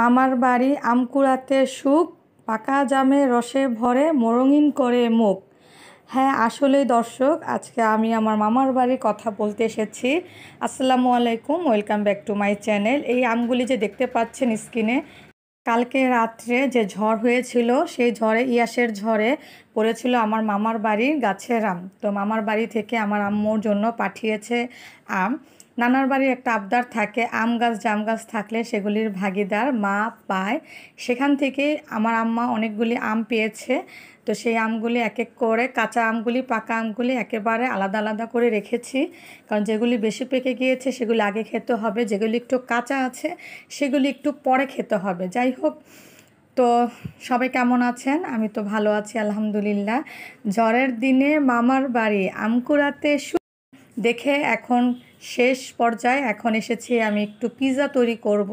মামার বাড়ি আমকুড়াতে সুখ পাকা জামে রসে ভরে মরঙিন করে মুখ হ্যাঁ আসলেই দর্শক আজকে আমি আমার মামার বাড়ি কথা বলতে এসেছি আসসালামু আলাইকুম welcome back to my channel এই আমগুলি যে দেখতে পাচ্ছেন স্ক্রিনে কালকে রাত্রে যে ঝড় হয়েছিল সেই ঝড়ে ইয়াসের ঝড়ে পড়েছিল আমার মামার বাড়ির গাছের আম তো মামার বাড়ি থেকে আমার আম্মুর জন্য পাঠিয়েছে আম নানার বাড়ির একটা আবদার থাকে আম গাছ জাম গাছ থাকলে সেগুলির ভাগিদার মা পায় সেখান থেকে আমার আম্মা অনেকগুলি আম পেয়েছে তো সেই আমগুলি এক এক করে কাঁচা আমগুলি পাকা আমগুলি একেবারে আলাদা আলাদা করে রেখেছি কারণ যেগুলি বেশি পেকে গিয়েছে সেগুলি আগে খেতে হবে যেগুলি একটু কাঁচা আছে সেগুলি একটু পরে খেতে হবে যাই হোক তো সবাই কেমন আছেন আমি তো ভালো আছি আলহামদুলিল্লাহ জ্বরের দিনে মামার বাড়ি আমকুড়াতে দেখে এখন শেষ পর্যায়ে এখন এসেছি আমি একটু পিজা তৈরি করব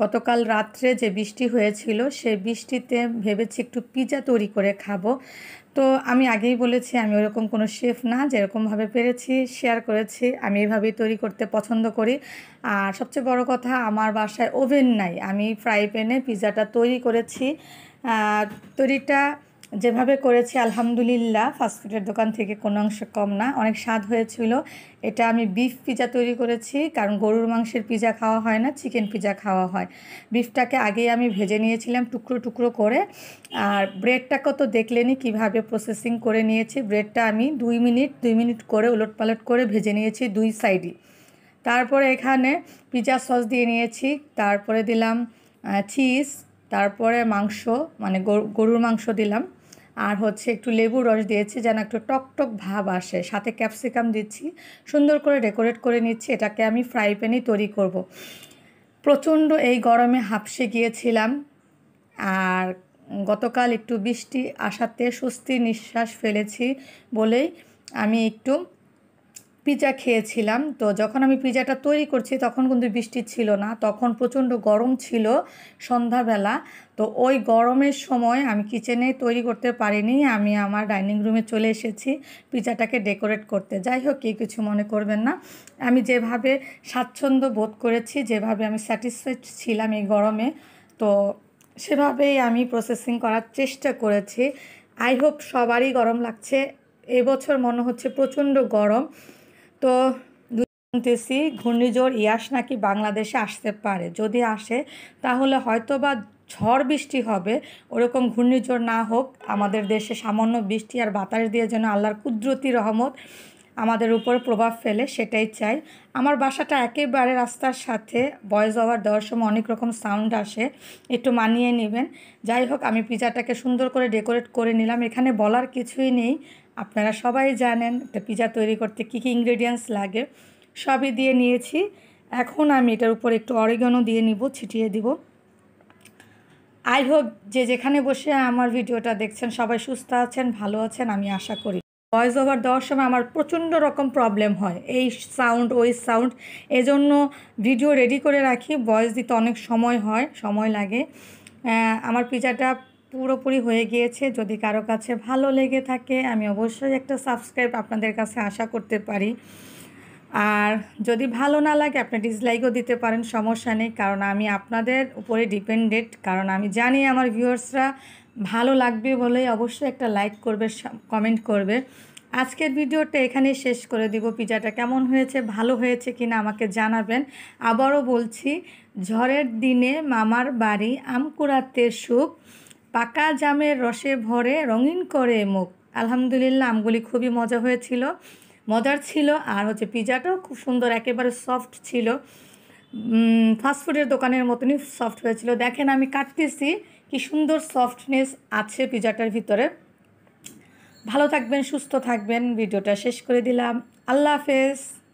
গতকাল রাত্রে যে বৃষ্টি হয়েছিল সে বৃষ্টিতে ভেবেছি একটু পিৎজা তৈরি করে খাবো তো আমি আগেই বলেছি আমি ওরকম কোনো শেফ না যেরকমভাবে পেরেছি শেয়ার করেছি আমি এভাবেই তৈরি করতে পছন্দ করি আর সবচেয়ে বড় কথা আমার বাসায় ওভেন নাই আমি ফ্রাই প্যানে পিৎজাটা তৈরি করেছি তৈরিটা যেভাবে করেছি আলহামদুলিল্লাহ ফাস্টফুডের দোকান থেকে কোনো অংশ কম না অনেক স্বাদ হয়েছিল এটা আমি বিফ পিজা তৈরি করেছি কারণ গরুর মাংসের পিজা খাওয়া হয় না চিকেন পিজা খাওয়া হয় বিফটাকে আগেই আমি ভেজে নিয়েছিলাম টুকরো টুকরো করে আর ব্রেডটাকে তো দেখলেনি কিভাবে প্রসেসিং করে নিয়েছি ব্রেডটা আমি দুই মিনিট দুই মিনিট করে পালট করে ভেজে নিয়েছি দুই সাইডই তারপরে এখানে পিজা সস দিয়ে নিয়েছি তারপরে দিলাম চিজ তারপরে মাংস মানে গরুর মাংস দিলাম আর হচ্ছে একটু লেবু রস দিয়েছি যেন একটু টকটক ভাব আসে সাথে ক্যাপসিকাম দিচ্ছি সুন্দর করে ডেকোরেট করে নিচ্ছি এটাকে আমি ফ্রাই প্যানে তৈরি করব। প্রচণ্ড এই গরমে হাঁপসে গিয়েছিলাম আর গতকাল একটু বৃষ্টি আসাতে স্বস্তি নিঃশ্বাস ফেলেছি বলেই আমি একটু পিজা খেয়েছিলাম তো যখন আমি পিজাটা তৈরি করছি তখন কিন্তু বৃষ্টি ছিল না তখন প্রচণ্ড গরম ছিল সন্ধ্যাবেলা তো ওই গরমের সময় আমি কিচেনে তৈরি করতে পারিনি আমি আমার ডাইনিং রুমে চলে এসেছি পিজাটাকে ডেকোরেট করতে যাই হোক কেউ কিছু মনে করবেন না আমি যেভাবে স্বাচ্ছন্দ্য বোধ করেছি যেভাবে আমি স্যাটিসফাইড ছিলাম এই গরমে তো সেভাবেই আমি প্রসেসিং করার চেষ্টা করেছি আই হোপ সবারই গরম লাগছে এবছর মনে হচ্ছে প্রচণ্ড গরম তো শুনতেছি ঘূর্ণিঝড় ইয়াস নাকি বাংলাদেশে আসতে পারে যদি আসে তাহলে হয়তো বা ঝড় বৃষ্টি হবে ওরকম ঘূর্ণিঝড় না হোক আমাদের দেশে সামান্য বৃষ্টি আর বাতাস দিয়ে যেন আল্লাহর কুদরতি রহমত আমাদের উপর প্রভাব ফেলে সেটাই চাই আমার বাসাটা একেবারে রাস্তার সাথে ভয়েস ওভার দেওয়ার সময় অনেক রকম সাউন্ড আসে একটু মানিয়ে নেবেন যাই হোক আমি পিজাটাকে সুন্দর করে ডেকোরেট করে নিলাম এখানে বলার কিছুই নেই আপনারা সবাই জানেন একটা পিজা তৈরি করতে কী কী ইনগ্রেডিয়েন্টস লাগে সবই দিয়ে নিয়েছি এখন আমি এটার উপর একটু অরিগানো দিয়ে নিব ছিটিয়ে দিব আই হোপ যে যেখানে বসে আমার ভিডিওটা দেখছেন সবাই সুস্থ আছেন ভালো আছেন আমি আশা করি ভয়েস ওভার দেওয়ার সময় আমার প্রচণ্ড রকম প্রবলেম হয় এই সাউন্ড ওই সাউন্ড এজন্য ভিডিও রেডি করে রাখি ভয়েস দিতে অনেক সময় হয় সময় লাগে আমার পিজাটা পুরোপুরি হয়ে গিয়েছে যদি কারো কাছে ভালো লেগে থাকে আমি অবশ্যই একটা সাবস্ক্রাইব আপনাদের কাছে আশা করতে পারি আর যদি ভালো না লাগে আপনি ডিসলাইকও দিতে পারেন সমস্যা নেই কারণ আমি আপনাদের উপরে ডিপেন্ডেড কারণ আমি জানি আমার ভিউয়ার্সরা ভালো লাগবে বলেই অবশ্যই একটা লাইক করবে কমেন্ট করবে আজকের ভিডিওটা এখানে শেষ করে দিব পিজাটা কেমন হয়েছে ভালো হয়েছে কি না আমাকে জানাবেন আবারও বলছি ঝড়ের দিনে মামার বাড়ি আমকুড়াতে সুখ পাকা জামের রসে ভরে রঙিন করে মুখ আলহামদুলিল্লাহ আমগুলি খুবই মজা হয়েছিল মজার ছিল আর হচ্ছে পিজাটাও খুব সুন্দর একেবারে সফট ছিল ফাস্টফুডের দোকানের মতনই সফট হয়েছিল দেখেন আমি কাটতেছি কি সুন্দর সফটনেস আছে পিজাটার ভিতরে ভালো থাকবেন সুস্থ থাকবেন ভিডিওটা শেষ করে দিলাম আল্লাহ হাফেজ